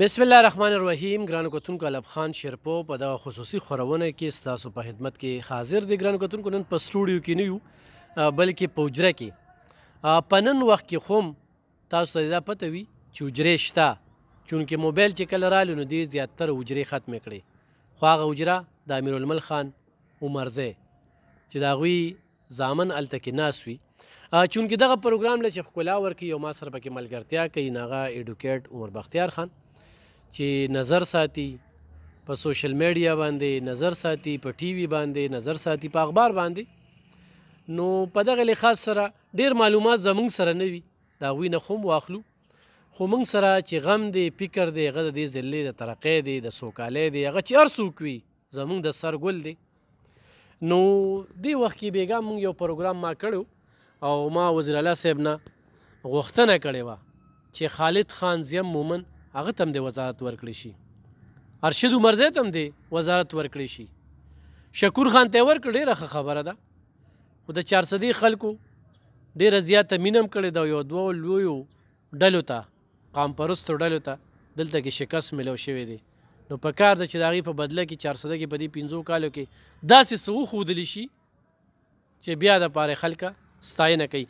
بسم الله الرحمن الرحیم ګرانو کتونکو علب خان شیرپو په دغه خصوصي خورونه کې ستاسو په خدمت کې حاضر دي ګرانو کتونکو نن په سټوډیو کې نه یو بلکې په اجره کې په نن وخت کې خوم تاسو ته دا پته وي چې اجرې شته چونکې موبایل چې کله رالو نو دی زیاتره اجرې ختمې کړې خو هغه اجره د امیرالمل خان عمرزی چې د هغوی زامن هلته کې ناست وي چونکې دغه پروګرام له چې ښکلا ورکوي یو ما سره پکې ملګرتیا کوي نو هغه ایډوکیټ عمر بختیار خان چې نظر ساتي په سوشل میډیا باندې نظر ساتي په ټي وي باندې نظر ساتي په اخبار باندې نو په دغه لحاظ سره ډیر معلومات زموږ سره نه وي دا غوی نه خوم واخلو خو موږ سره چې غم دی فکر دی غد دی ذلې د ترقې دی د سوکالې دی هغه چې هر څوک وي زموږ د سر ګل دی نو دې وخت کې بیګا موږ یو پروګرام ما کړو او ما وزیر الله صاحب نه غوښتنه کړې وه چې خالد خان زیم مومن هغه تم د وزارت ورکړي شي ارشد عمرزه تم دی وزارت ورکړي شي شکور خان ته ورکړي ډیره خبره ده خو د 400 خلکو ډیره زیاته مینم کړي دا یو دوه لویو ډلو ته قام پرستو ډلو ته دلته کې شکست ملو شوی دی نو په کار د چې داغې په بدله کې چار صده کې په دې پنځو کالو کې داسې څه وښودلی شي چې بیا د پاره خلکه ستاینه کوي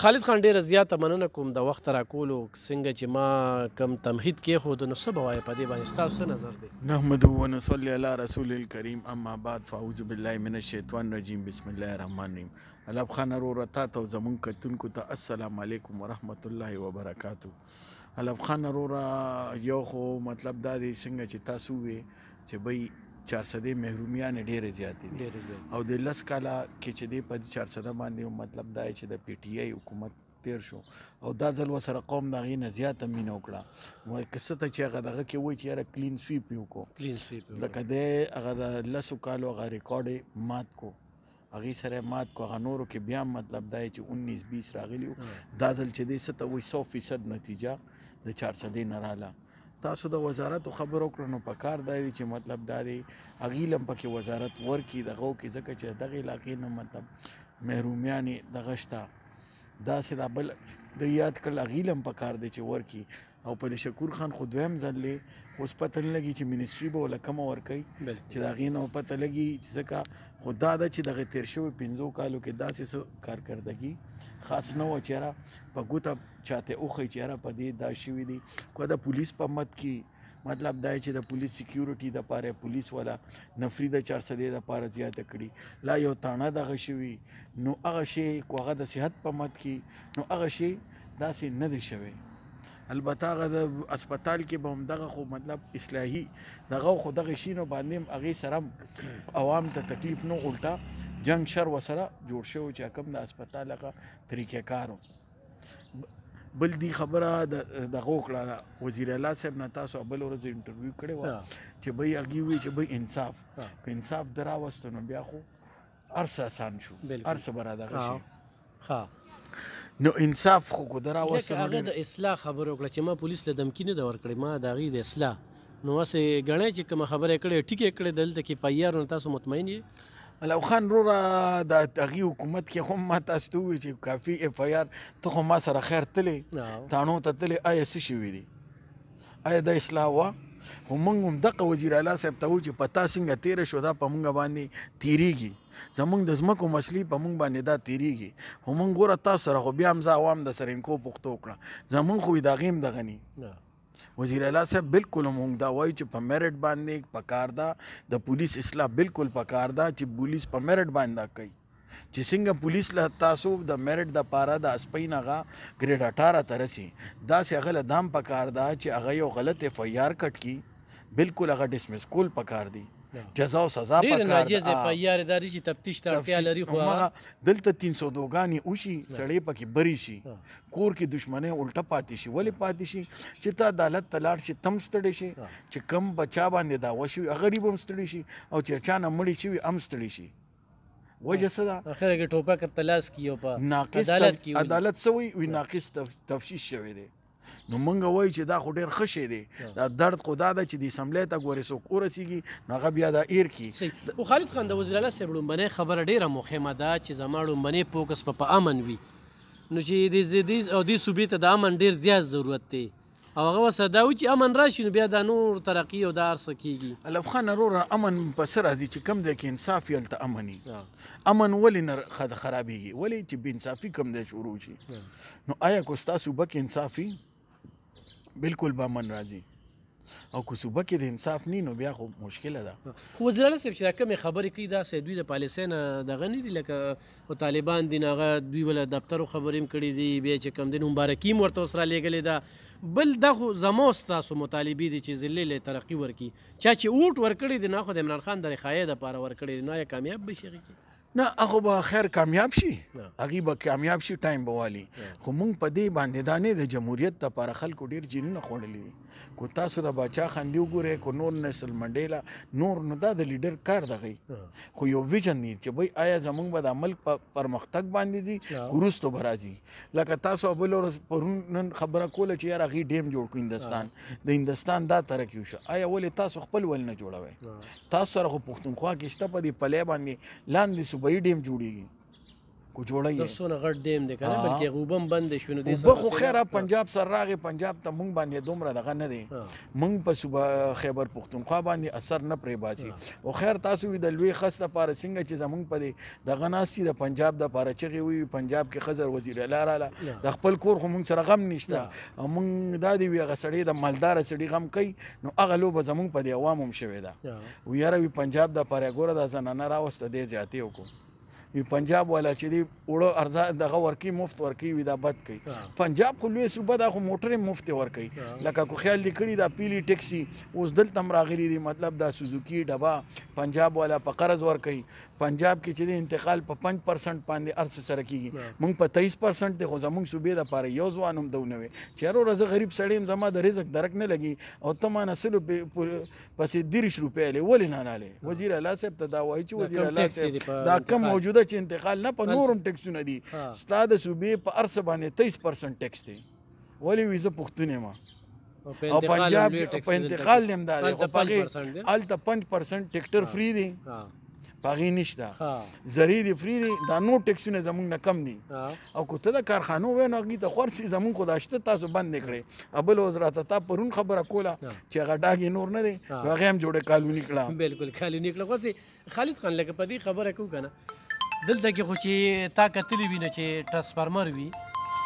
خالد خان ډیره زیاته مننه کوم د وخت راکولو څنګه چې ما کم تمهید کې خو د نو سبا وای په دې باندې تاسو نظر دی نحمد و نصلی علی رسول الکریم اما بعد فاعوذ بالله من الشیطان الرجیم بسم الله الرحمن الرحیم علب خان وروره تا ته زمونږ کتونکو ته السلام علیکم ورحمت الله وبرکاتو علب خان وروره یو خو مطلب دا دی څنګه چې تاسو وې چې بای 400 محرومیان ډېر زیات دي او د لس کاله کې چې دی په 400 باندې مطلب دا چې د پی ټی آی حکومت تیر شو او دا ځل وسره قوم دا غي نه زیاته مینه وکړه وای قصه ته چې هغه دغه کې وای چې یاره کلین سویپ یو کو کلین سویپ لکه دې هغه د لسو کالو هغه ریکارډ مات کو هغه سره مات کو غنورو کې بیا مطلب دا چې 19 20 راغلی دا ځل چې دې ست وای 100% نتیجه د 400 نه رااله تاسو د وزارت خبرو کړنو په کار دی چې مطلب دا دی اغیلم پکې وزارت ورکی دغه کې ځکه چې دغه علاقې نه مطلب محرومیان دغشتا دا سدا بل د یاد کړل اغیلم په کار دی چې ورکی او په شکور خان خو دویم ځل له اوس پته نه لګي چې منیسټری به ولکم ورکي چې دا غینه پته لګي چې ځکه خدا دا چې دغه تیر شوی 15 کالو کې داسې کارکردګي خاص نه و چیرې په ګوته چاته اوخې چیرې په دې دا شوی دی کو دا پولیس په مت کې مطلب دا چې د پولیس سکیورټي د پاره پولیس والا نفری د 400 د پاره زیاته کړي لا یو تانه د غشوي نو هغه شی کوغه د صحت په مت کې نو هغه شی داسې نه دی شوی البته هغه د هسپتال کې به همدغه خو مطلب اصلاحي دغه خو دغه شینو باندې هغې سره عوام ته تکلیف نه الټا جنگ شر وسره جوړ شوی چې کوم د هسپتال هغه طریقې کارو بل دی خبره د دغه کړه وزیر اعلی صاحب نه تاسو بل ورځ انټرویو کړی و چې بای هغه وی چې بای انصاف که انصاف درا وستو نو بیا خو ارسه آسان شو ارسه برادر شي ها نو انصاف خو کو درا وسته نه د اصلاح خبر وکړه چې ما پولیس له دمکی نه دا ورکړې ما دا غي د اصلاح نو واسه غنې چې کوم خبره کړې ټیکې کړې دلته کې پیارونه تاسو مطمئن یې علاو خان رو را د هغې حکومت کې خو ما تاسو ته ووایي چې کافي اف آی آر ته خو ما سره خیر تلې تاڼو ته تلې آیا څه شوي دي آیا دا اصلاح وه خو موږ هم دغه وزیر اعلی صاحب ته و چې پتا څنګه تیره شو دا په موږ باندې تیریږي زمونږ د ځمکو مسلې په موږ باندې دا تیریږي خو موږ ګوره تاسو سره خو بیا هم زه عوام د سرینکو پوښتو وکړه زمونږ خو دغې هم دغه نه وزیر اعلی صاحب بالکل موږ دا وایو چې په میرټ باندې پکار دا د پولیس اصلاح بالکل پکار دا چې پولیس په میرټ باندې کوي چې څنګه پولیس له تاسو د میرټ د پاره د اسپینغه گریډ 18 تر سي دا سه غل دام پکار دا چې هغه یو غلط اف ای آر کټ کی بالکل هغه ډیسمس کول پکار دی جزا او سزا پکار دی ناجیز اف ای آر داري چې تفتیش ته اړتیا لري خو دلته 302 غانی اوشي سړې پکې بری شي کور کې دشمنه الټه پاتې شي ولې پاتې شي چې ته عدالت تلاړ شي تم ستړي شي چې کم بچا باندې دا وشي غریب هم ستړي شي او چې چانه مړی شي هم ستړي شي وجه څه ده اخر کې ټوپک تلاش کیو په ناقص عدالت عدالت سوې وی ناقص تفشیش شوی دی نو مونږ وای چې دا خو ډیر خشه دی دا درد خدا ده چې د اسمبلی ته ګورې سو کورسیږي نو هغه بیا دا ایر کی او خالد خان د وزیر اعلی صاحب لومبنې خبره ډیره مهمه ده چې زما لومبنې فوکس په امن وي نو چې د دې او دې صوبې ته د امن ډیر زیات ضرورت دی او هغه وسه دا و چې امن راشي نو بیا دا نور ترقی او دا ارسه کیږي الف خان وروره امن په سره دي چې کم دی کې انصاف یلته امني امن ولې نه خرابېږي ولې چې بې انصافي کم دی شروع شي نو آیا کو ستاسو بک انصافي بالکل به امن راځي او که صوبه کې د انصاف نه نو بیا خو مشکله ده خو وزیر اعظم صاحب چې راکمه خبرې کوي دا سې دوی د پالیسۍ نه دغه نه دي لکه او طالبان دی نه دوی ول دفتر خبرې کړي دي بیا چې کم دین مبارکي ورته سره لګلې ده بل دغه زمو ستاسو مطالبي دي چې ذلې له ترقی ورکی چا چې اوټ ورکړي دي نه خو د عمران خان د رخایې د پاره ورکړي نه کامیاب بشي نه هغه به خیر کامیاب شي هغه به کامیاب شي ټایم بوالي خو مونږ په دې باندې دانې د جمهوریت د پر خلکو ډیر جنونه خوړلې دي کو تاسو د بچا خاندي وګوره کو نور نسل منډېلا نور نو دا د لیډر کار دغه خو یو ویژن دی چې بای آیا زمونږ به د ملک په پرمختګ باندې دي ورستو برازي لکه تاسو بل ورځ پرون خبره کوله چې یار هغه ډیم جوړ کو هندستان د هندستان دا ترکیو شو آیا ولې تاسو خپل ول نه جوړوي تاسو سره خو پښتونخوا کې شته په دې پلې باندې لاندې صوبې वही टीम जुड़ेगी کو جوړی د سونه غټ دیم دی کنه بلکې غوبم بند شونه دي سره خو خیره پنجاب سر راغې پنجاب ته مونږ باندې دومره دغه نه دی مونږ په صوبه خیبر پختونخوا باندې اثر نه پرې باسي او خیر تاسو د لوی خص لپاره څنګه چې زمونږ په دغه ناستی د پنجاب د لپاره چغي وي پنجاب کې خزر وزیر اعلی رااله د خپل کور خو مونږ سره غم نشته مونږ دا دی وی غسړې د مالدار سړي غم کوي نو هغه لوبه زمونږ په دی عوام هم شوې ده و یاره وی پنجاب د پاره ګوره د زنانه راوسته دی زیاتې وکړو وی پنجاب ولا چې دی وړو ارزا دغه ورکی مفت ورکی وی دا بد کوي پنجاب خو لوی صوبه دا خو موټر مفت ورکی لکه کو خیال لیکړي دا پیلی ټیکسي اوس دلته راغلی دی مطلب دا سوزوکی ډبا پنجاب ولا په قرض ورکی پنجاب کې چې د انتقال په 5% باندې ارس سره کیږي مونږ په 23% د خو زمونږ صوبې د پاره یو ځوان هم دونه چیرې ورځ غریب سړی زما د رزق درک نه لګي او ته ما نسلو پسې دیرش روپیا لې ولې نه نه لې وزیر اعلی صاحب ته دا وایي چې وزیر اعلی صاحب دا کم موجوده چې انتقال نه په نورم ټیکسونه دي ستا د صوبې په ارس باندې 23% ټیکس دی ولې ویزه پښتون ما او پنجاب په انتقال لیم دا دی او پغه الته 5% ټریکټر فری دی پاغي نشته زری دی فری دی دا نو ټیکسونه زمونږ نه کم دي او کو ته د کارخانو و نه غي ته خورسي زمونږ خو داشته تاسو بند کړي ابل وزرات ته پرون خبره کوله چې غټاګي نور نه دی هغه هم جوړه کالونی کړه بالکل کالونی کړه خو خالد خان لکه په دې خبره کو کنه دلته کې خو چې تا کتلی وینې چې ټرانسفارمر وي وی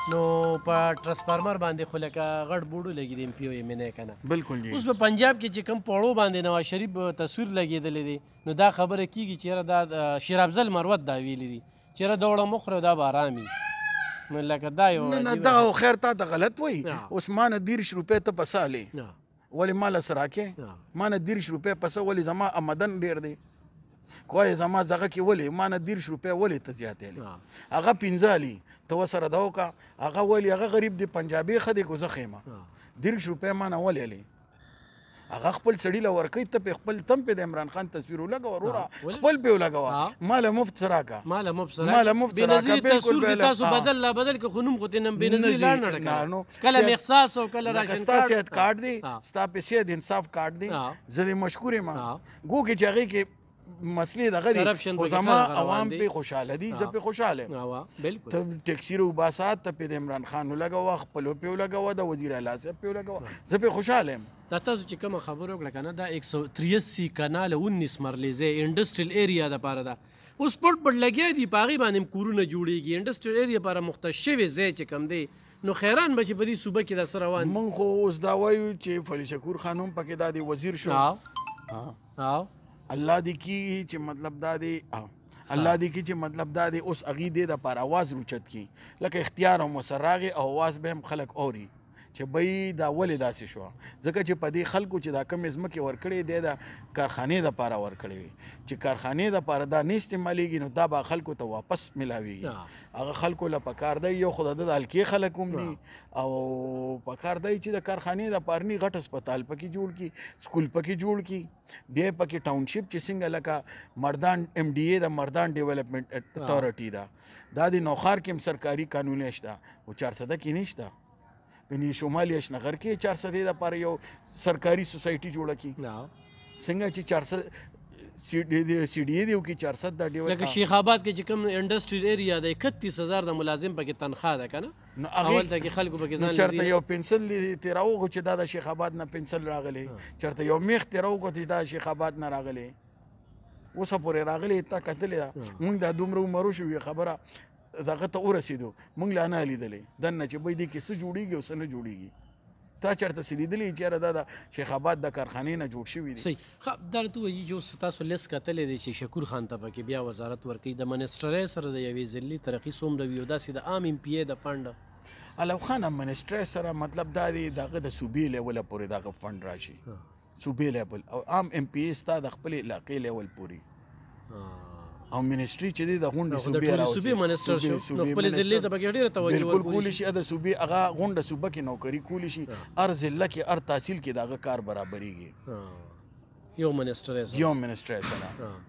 نو په ترانسفارمر باندې خو لکه غټ بوډو لګي د ایم پی او ایم ان ای کنه بالکل اوس په پنجاب کې چې کوم پړو باندې نواز شریف تصویر لګېدلی دی نو دا خبره کیږي چې دا شیرابزل مروت دا ویلی دی چې را دوړه مخره دا بارامي نو لکه دا یو نه دا خیر تا ته غلط وای عثمان دیرش روپې ته پساله ولی مال سره کې ما نه دیرش روپۍ پسه ولی زما آمدن ډیر دی کوی زما زغه کې ولی ما نه دیرش روپۍ ولی ته زیاتې هغه پنځه ته وسره دا وکا هغه ولی هغه غریب دی پنجابي خدي کو زخیمه دیرش روپې ما نه ولی علی هغه خپل سړی لور کوي ته په خپل تم په د عمران خان تصویر ولګا وروره خپل په ولګا مال مفت سراکا مال مفت سراکا مال مفت سراکا بالکل تاسو بدل لا بدل کې خنوم غوتې نم به نزي لا نړکا کله احساس او کله راشن کارت ستا کارت دی ستا پیسې د انصاف کارت دی زه دې مشکورې ما ګو کې چاغي کې مسلې دغه دي خو زما عوام په خوشاله دي زه په خوشاله بالکل ته ټیکسي رو باسات ته په عمران خان لګو خپل په لګو د وزیر اعلی سره په لګو زه په خوشاله یم دا تاسو چې کوم خبرو وکړه کنه دا 183 کانال 19 مرلیزه انډستریل ایریا د پاره ده اوس پټ پټ لګیا دي پاغي باندې کورونه جوړیږي انډستریل ایریا لپاره مختصوي ځای چې کم دی نو حیران بچ په دې صوبه کې د سره روان مونږ خو اوس دا وایو چې فلی شکور خانم پکې د وزیر شو ها ها الله دې کی چې مطلب دا دی الله دې کی چې مطلب دا دی اوس اغي دې د پر आवाज روچت کی لکه اختیار او مسراغه او आवाज به هم خلق اوري چې بې دا ولې داسې شو ځکه چې په دې خلکو چې دا کمې ځمکې ورکړې دی د کارخانې لپاره ورکړې وي چې کارخانې لپاره دا نه استعمالیږي نو دا به خلکو ته واپس ملاويږي هغه خلکو له پکار دی یو خدای د الکې خلک هم دي او پکار دی چې د کارخانې د پارني غټ هسپتال پکې جوړ کی سکول پکې جوړ کی بیا پکې ټاونشپ چې څنګه لکه مردان ام ډي اي د مردان ډیولپمنٹ اتھارټي دا د نوخار کې سرکاري قانوني شته او 400 کې نشته یعنی شمالي اشنغر کې 400 د لپاره یو سرکاري سوسایټي جوړه کی څنګه چې 400 سی ډي دی او کې 400 دا ډیول لکه شیخ آباد کې چې کوم انډستری ایریا دی 31000 د ملازم پکې تنخواه ده کنه نو اول ته کې خلکو پکې ځان چرته یو پنسل تیراو غو چې دا د شیخ آباد نه پنسل راغلی چرته یو میخ تیراو غو چې دا شیخ آباد نه راغلی اوسه پورې راغلی تا کتلې مونږ دا دومره مرو شو خبره دغه ته ورسېدو موږ لا نه لیدلې دنه چې بای دې کې څه جوړیږي او څه نه جوړیږي تا چرته سې لیدلې چې یاره دا د شیخ آباد د کارخانې نه جوړ شوي دي صحیح ښه دا راته ووایي چې تاسو لیست کتلی دی چې شکور خان ته پکې بیا وزارت ورکوي د منسټرۍ سره د یوې ضلعي ترقي څومره وي او داسې د عام ایم پی ای د فنډ علو خان منسټر سره مطلب دا دی دغه د صوبې لیول پورې دغه فند راشي صوبې لیول او عام ام پی ایس تا د خپل علاقې لیول پورې او منیسټري چې دی د غونډې صوبې راوځي صوبې منیسټر شو نو خپل ځلې ته بګې ډیره توجه ورکول بالکل کولی شي د صوبې هغه غونډه صوبې کې نوکری کولی شي ار ځله کې ار تحصیل کې دغه کار برابرېږي یو منیسټر یې یو منیسټر یې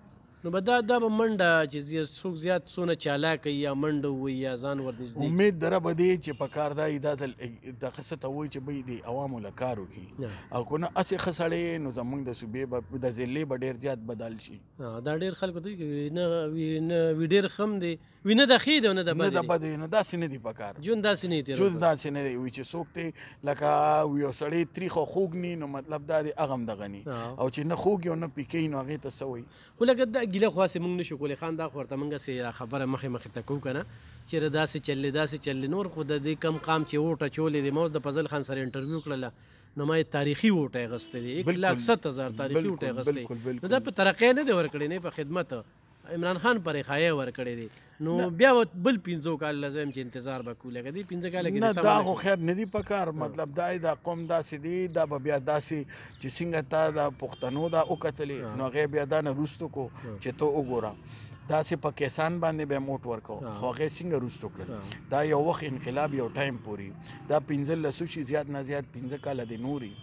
نو به دا دا به منډه چې څوک زیات څونه چالاک یا منډه وي یا ځان ورنږدې امید دره به دی چې په کار دا دا دغه څه ته وایي چې بی د عوامو له کار وکړي او که نه هسې ښه سړی نو زموږ د صوبې به د ضلعې به ډېر زیات بدل شي دا ډېر خلکو دوی نه وي ډېر خم دی وي نه د ښې دی او نه د نه د بد نه داسې نه دي په کار ژوند داسې نه دی ژوند داسې نه دی وي چې څوک دی لکه یو سړی تریخ او خوږ ني نو مطلب دا دی هغه هم دغه ني او چې نه خوږ او نه پیکې نو هغې ته څه وایي خو لکه ګیله خو سه مونږ نشو کولای خان دا خورته مونږ سه خبره مخه مخه تکو کنه چې ردا سه چلې دا سه چلې نور خو د دې کم قام چې وټه چولې د موز د فضل خان سره انټرویو کړله نو ما تاریخي وټه غستلې 1 لک 70000 تاریخي وټه غستلې دا په ترقې نه دی ورکړې نه په خدمت عمران خان پرې خایه ورکړې دي نو بیا بل پنځو کال لازم چې انتظار وکړو لکه دي پنځه کال کې نه دا خو خیر نه دی پکار مطلب دای دا قوم داسې دی دا بیا داسې چې څنګه تا دا پښتنو دا او قتلې نو هغه بیا دا نه روستو کو چې ته وګوره داسې په کیسان باندې به موټ ورکو خو هغه څنګه روستو کړل دا یو وخت انقلاب یو ټایم پوري دا پنځه لسو شي زیات نه زیات پنځه کال دی نوري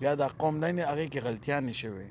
بیا دا قوم نه هغه کې غلطیان نشوي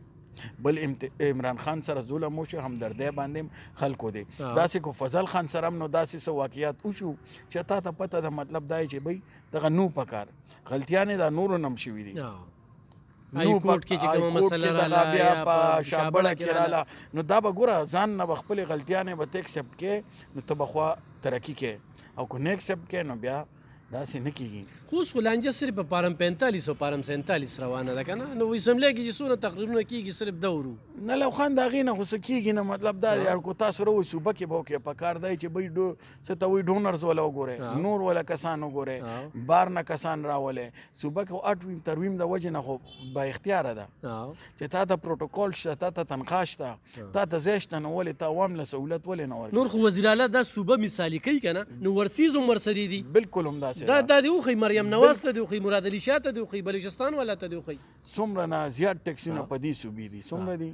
بل عمران خان سره ظلم وشو همدردی باندې خلکو دی داسې کو فضل خان سره نو داسې سو واقعیات وشو چې تا ته پته ده مطلب دای چې بای دغه نو پکار غلطیانه دا نورو نم شوي دي نو کوټ کې چې کوم مسله رااله بیا په شابړه کې رااله نو دا به ګوره ځان نه خپل غلطیانه به تک سب کې نو تبخوا ترقی کې او کو نیک سب کې نو بیا دا سي نه کیږي خو څو لانجه صرف په پارم 45 او پارم 47 روانه ده کنه نو اسمبلی کې چې څونه تقریرونه کیږي صرف دورو نه لو خان دا غینه خو کیږي نه مطلب دا یار کو تاسو ورو صوبه کې بو کې په کار دی چې بي دو ستوي ډونرز ولا وګوره نور ولا کسان وګوره بار نه کسان راولې صوبه کې اټویم ترویم د وجه نه خو با اختیار ده چې تا ته پروتوکول شته تا ته تنخواه شته تا ته زیشت نه ولې تا وام له سہولت ولې نه ورکړي نور خو وزیر اعلی دا صوبه مثالی کوي کنه نو ورسیز هم ورسری دي بالکل هم دا داسې دا دا دی خو مریم نواز ته دی خو مراد علي شاه ته دی خو بلوچستان ولا ته دی خو څومره نه زیات ټیکسونه په دې صوبې دي څومره دي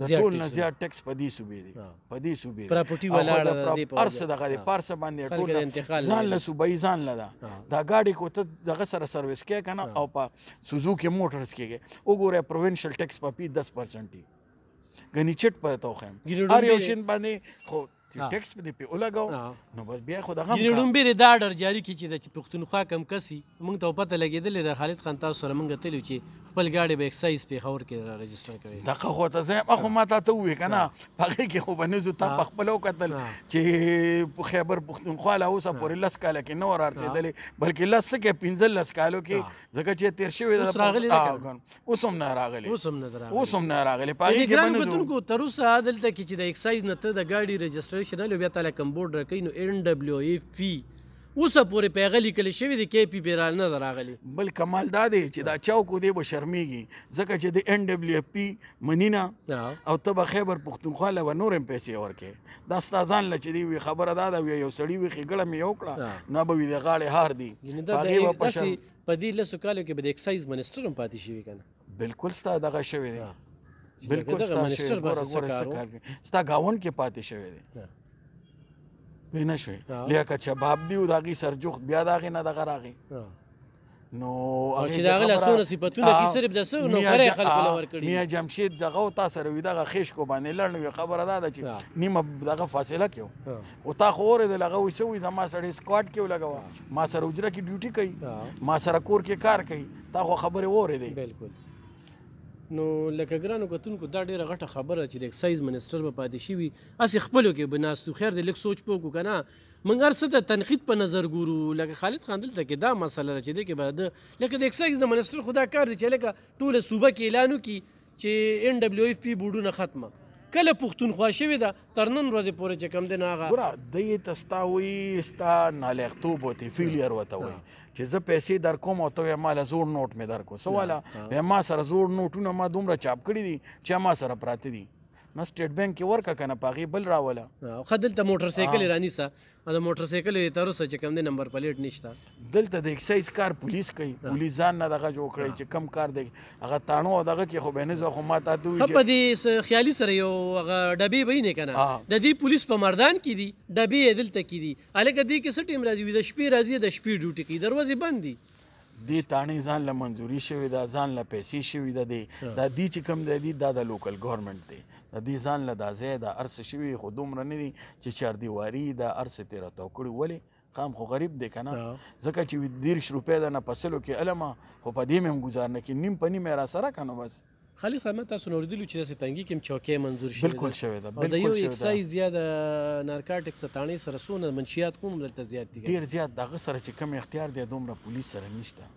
د ټول نه زیات ټیکس په دې صوبې دي په دې صوبې دي پراپرټي ولاړه دی په ارسه دغه دی پارس باندې ټول ځان له صوبې ځان لدا دا گاډي کو ته دغه سره سرویس کې کنه او په سوزوکی موټرز کې وګوره پروینشل ټیکس په 10% دی غنی چټ پته خو هر یو شین باندې خو چې ټیکس په دې په ولګاو نو بس بیا خو دغه یعنی لومبیره دا ډر جاری کی چې د پښتونخوا کم کسي موږ ته پته لګیدل را خالد خان تاسو سره موږ تلو چې خپل ګاډي به اکسایز پیښور کې رجسٹر کوي دغه خو ته زه اخو ما ته ته وې کنه پغې کې خو باندې زو ته خپل وکتل چې په خیبر پختونخوا لا اوسه پورې لس کال کې نو رار رسیدلې بلکې لس کې پنځل لس کالو کې ځکه چې تیر شوی دا راغلی اوس هم نه راغلی اوس هم نه راغلی اوس هم نه راغلی پغې کې باندې زو ګرانو تر اوسه عدالت کې چې د اکسایز نه ته د ګاډي رجسٹریشن له بیا تعالی کمبورډ راکې نو ان ډبلیو ای فی اوس پورې پیغلی کلی شوی دی کې پی بیرال نه راغلی بل کمال دا دی چې دا چاوکو دی به شرمېږي ځکه چې د ان ډبلیو اف پی منینا او ته به خیبر پښتونخوا له نورم پیسې ورکې دا ستازان لچ دی وی خبره دا دا یو سړی وی خګړه مې یو کړه نه به وی د غاړې هار دی هغه په شر په دې لسو کالو کې به د اکسایز منسټر هم پاتې شي کنه بالکل ستا دغه شوی دی بالکل ستا شوی دی ستا گاون کې پاتې شوی دی پینا شوې لکه شباب دی او داغي سرجوخت بیا داغي نه دغه راغي نو هغه چې داغه لاسونه صفاتونه کې صرف د سونو غره خلکو لور کړی میا جمشید دغه او تاسو روي دغه خیش کو باندې لړنوي خبره ده چې نیمه دغه فاصله کې او تا خور د لغه وسوي زما سړی سکواډ کې لګوا ما سره اجره کې ډیوټي کوي ما سره کور کې کار کوي تا خو خبره وره دی بالکل نو لکه ګرانو کتونکو دا ډیره غټه خبره چې د اکسایز منیسټر به پاتې شي وي اسې خپلو کې بناستو خیر دې لږ سوچ پوکو که نه موږ هر څه ته تنقید په نظر ګورو لکه خالد خان دلته کې دا مسله ده چې دی کې به د لکه د اکسایز د منیسټر خو دا کار دی چې لکه ټوله صوبه کې اعلان وکړي چې ان ډبلیو اف پي بوډونه ختمه کله پښتونخوا شوی دا ترنن ورځې پورې چې کم دین هغه ګوره د تستا وی ستا نالختوب او تی فیلیر وته وي چې زه پیسې در کوم او ته مال زوړ نوٹ می در کو سواله به ما سره زوړ نوټونه ما دومره چاپ کړی دي چې ما سره پراته دي نو سٹیټ بانک کې ورکا کنه پاغي بل راوله خدل ته موټر سایکل رانی سا د موټرسایکل تر اوسه چې کم دی نمبر پلیټ نشته دلته د اکسایز کار پولیس کوي پولیس ځان نه دغه جوړ کړی چې کم کار دی هغه تانو دغه کې خو بینه زو خو ما ته دوی چې په دې خیالي سره یو هغه ډبې به نه کنه د دې پولیس په مردان کې دي ډبې دلته کې دي الکه دې کې څه ټیم راځي د شپې راځي د شپې ډیوټي کوي دروازې بند دي دې تانې ځان له منځوري شوې ده ځان له پیسې شوې ده دی دا دی چې کوم ځای دی دا د لوکل ګورنمنت دی د دې ځان له دا ځای د ارس شوې خو دومره نه دي چې چار دیواري د ارس تیره تو کړي ولې قام خو غریب دی کنه ځکه چې دیرش روپۍ ده نه په سلو کې علمه خو په دې مې هم ګزار نه کړي نیم په نیم را سره کنه بس خالص احمد تاسو نوریدلو چې داسې تنګي کې چوکې منظور شي بالکل شوی دا بالکل شوی دا یو اکسایز زیاد نارکاټکس تانې سره سونه منشيات کوم دلته زیات دي ډیر زیات دغه سره چې کم اختیار دی دومره پولیس سره نشته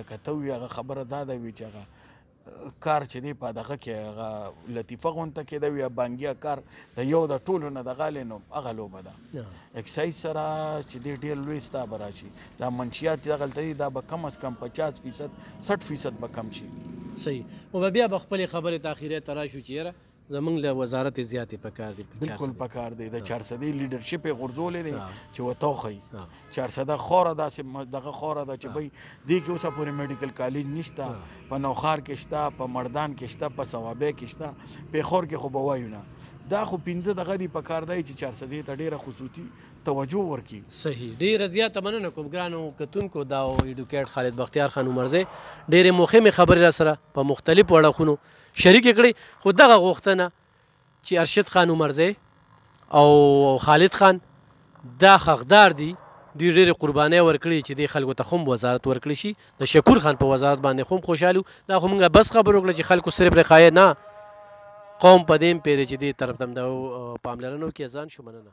لکه ته وی هغه خبره دا ده وی چې هغه کار چې دی په دغه کې هغه لطیفه غونته کې دا وی بانګیا کار د یو د ټولو نه د غالینو هغه لوبه ده اکسایز سره چې دی ډیر لوی ستا براشي دا منشيات دغه تلې دا به کم از کم 50% 60% به کم شي صحیح او بیا به خپل خبره تاخیره تراشو چیرې زمونږ له وزارت زیاتې پکار دي بالکل پکار دی د 400 لیډرشپ غرزولې دي چې وتوخی 400 خوره داسې دغه خوره ده چې بای دی کې اوسه پورې میډیکل کالج نشته په نوخار کې شته په مردان کې شته په ثوابه کې شته په خور کې خو بوایو نه دا خو پنځه دغه دی په کار دی چې 400 ته ډیره خصوصي توجه ورکي صحیح ډیره زیاته مننه کوم ګرانو کتونکو دا ایډوکیټ خالد بختیار خان عمرزه ډیره مهمه خبره را سره په مختلف وړخونو شریک کړي خو دغه غوښتنه چې ارشد خان عمرزه او خالد خان دا حقدار دي د ډېر قرباني ورکړي چې د خلکو ته هم وزارت ورکړي شي د شکور خان په وزارت باندې هم خوشاله دا خو موږ بس خبرو کړل چې خلکو صرف رخایه نه قوم په دې پیری چې دې طرف تم د پاملرنو کې ځان شو مننه